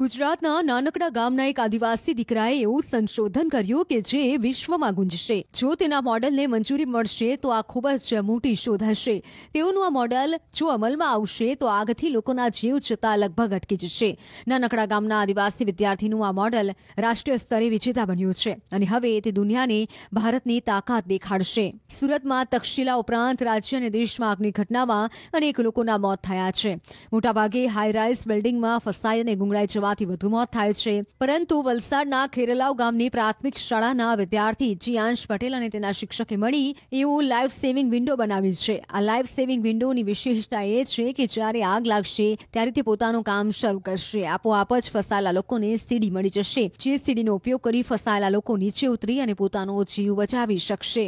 ગુજરાતના નાનકડા ગામના એક આદિવાસી દીકરાએ એવું સંશોધન કર્યું કે જે વિશ્વમાં ગુંજશે જો તેના મોડલને મંજૂરી મળશે તો આ ખૂબ જ મોટી શોધ હશે તેઓનું આ મોડલ જો અમલમાં આવશે તો આગથી લોકોના જીવ જતા લગભગ અટકી જશે નાનકડા ગામના આદિવાસી વિદ્યાર્થીનું આ મોડલ રાષ્ટ્રીય સ્તરે વિજેતા બન્યું છે અને હવે તે દુનિયાને ભારતની તાકાત દેખાડશે સુરતમાં તક્ષશિલા ઉપરાંત રાજ્ય અને દેશમાં આગની ઘટનામાં અનેક લોકોના મોત થયા છે મોટાભાગે હાઈરાઇઝ બિલ્ડિંગમાં ફસાઈ અને ગુંગળાઈ થવાથી વધુ થાય છે પરંતુ વલસાડના ખેરલાવ ગામની પ્રાથમિક શાળાના વિદ્યાર્થી જીયાંશ પટેલ અને તેના શિક્ષકે મળી એવું લાઈફ સેવિંગ વિન્ડો બનાવી છે આ લાઈફ સેવિંગ વિન્ડોની વિશેષતા એ છે કે જ્યારે આગ લાગશે ત્યારે તે પોતાનું કામ શરૂ કરશે આપોઆપ જ ફસાયેલા લોકોને સીડી મળી જશે જે સીડીનો ઉપયોગ કરી ફસાયેલા લોકો નીચે ઉતરી અને પોતાનો જીવ બચાવી શકશે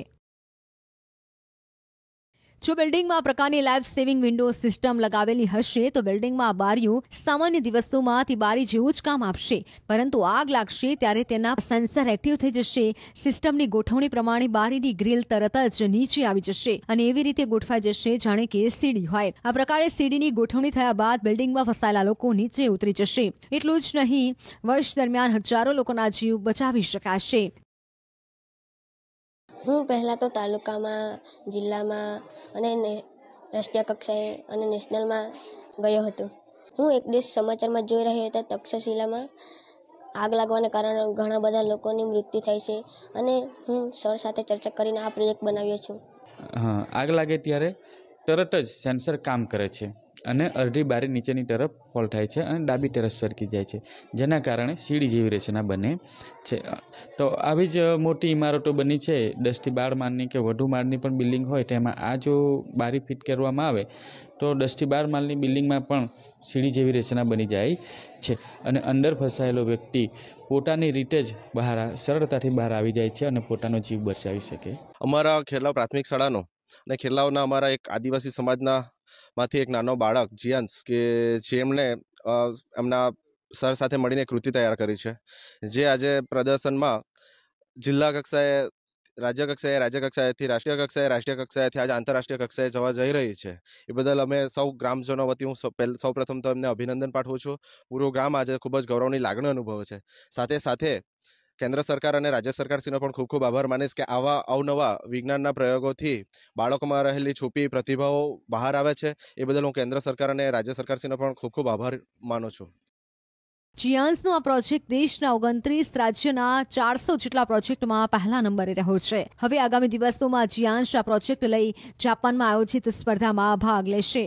જો બિલ્ડિંગમાં પ્રકારની લાઈફ સેવિંગ વિન્ડો સિસ્ટમ લગાવેલી હશે તો બિલ્ડિંગમાં બારીઓ સામાન્ય દિવસોમાંથી બારી જેવું જ કામ આપશે પરંતુ આગ લાગશે ત્યારે તેના સેન્સર એક્ટિવ થઈ જશે સિસ્ટમની ગોઠવણી પ્રમાણે બારીની ગ્રીલ તરત જ નીચે આવી જશે અને એવી રીતે ગોઠવાઈ જશે જાણે કે સીડી હોય આ પ્રકારે સીડીની ગોઠવણી થયા બાદ બિલ્ડિંગમાં ફસાયેલા લોકો નીચે ઉતરી જશે એટલું જ નહીં વર્ષ દરમિયાન હજારો લોકોના જીવ બચાવી શકાશે હું પહેલાં તો તાલુકામાં જિલ્લામાં અને રાષ્ટ્રીય કક્ષાએ અને નેશનલમાં ગયો હતો હું એક દિવસ સમાચારમાં જોઈ રહ્યો હતો તક્ષશિલામાં આગ લાગવાને કારણે ઘણા બધા લોકોની મૃત્યુ થઈ છે અને હું સર સાથે ચર્ચા કરીને આ પ્રોજેક્ટ બનાવ્યો છું હા આગ લાગે ત્યારે તરત જ સેન્સર કામ કરે છે અને અડધી બારી નીચેની તરફ ફોલ થાય છે અને ડાબી તરફ સરકી જાય છે જેના કારણે સીડી જેવી રચના બને છે તો આવી જ મોટી ઇમારતો બની છે દસથી બાર માળની કે વધુ માળની પણ બિલ્ડિંગ હોય તેમાં આ જો બારી ફિટ કરવામાં આવે તો દસથી બાર માળની બિલ્ડિંગમાં પણ સીડી જેવી રચના બની જાય છે અને અંદર ફસાયેલો વ્યક્તિ પોતાની રીતે જ બહાર સરળતાથી બહાર આવી જાય છે અને પોતાનો જીવ બચાવી શકે અમારા ખેલા પ્રાથમિક શાળાનો અને ખેરલાઓના અમારા એક આદિવાસી સમાજના માંથી એક નાનો બાળક જીયાંશ કે જેમણે એમના સર સાથે મળીને કૃતિ તૈયાર કરી છે જે આજે પ્રદર્શનમાં જિલ્લા કક્ષાએ રાજ્ય કક્ષાએ રાજ્ય કક્ષાએથી રાષ્ટ્રીય કક્ષાએ રાષ્ટ્રીય કક્ષાએથી આજે આંતરરાષ્ટ્રીય કક્ષાએ જવા જઈ રહી છે એ બદલ અમે સૌ ગ્રામજનો વતી હું સૌ પ્રથમ તો એમને અભિનંદન પાઠવું છું પૂરું ગ્રામ આજે ખૂબ જ ગૌરવની લાગણી અનુભવે છે સાથે સાથે કેન્દ્ર સરકાર અને રાજ્ય સરકારશ્રીનો પણ ખૂબ ખૂબ આભાર માનીશ કે આવા અવનવા વિજ્ઞાનના પ્રયોગોથી બાળકોમાં રહેલી છુપી પ્રતિભાઓ બહાર આવે છે એ બદલ હું કેન્દ્ર સરકાર અને રાજ્ય સરકારશ્રીનો પણ ખૂબ ખૂબ આભાર માનું છું જીયાન્સનો આ પ્રોજેક્ટ દેશના ઓગણત્રીસ રાજ્યના ચારસો જેટલા પ્રોજેક્ટમાં પહેલા નંબરે રહ્યો છે હવે આગામી દિવસોમાં જીયાન્સ આ પ્રોજેક્ટ લઈ જાપાનમાં આયોજિત સ્પર્ધામાં ભાગ લેશે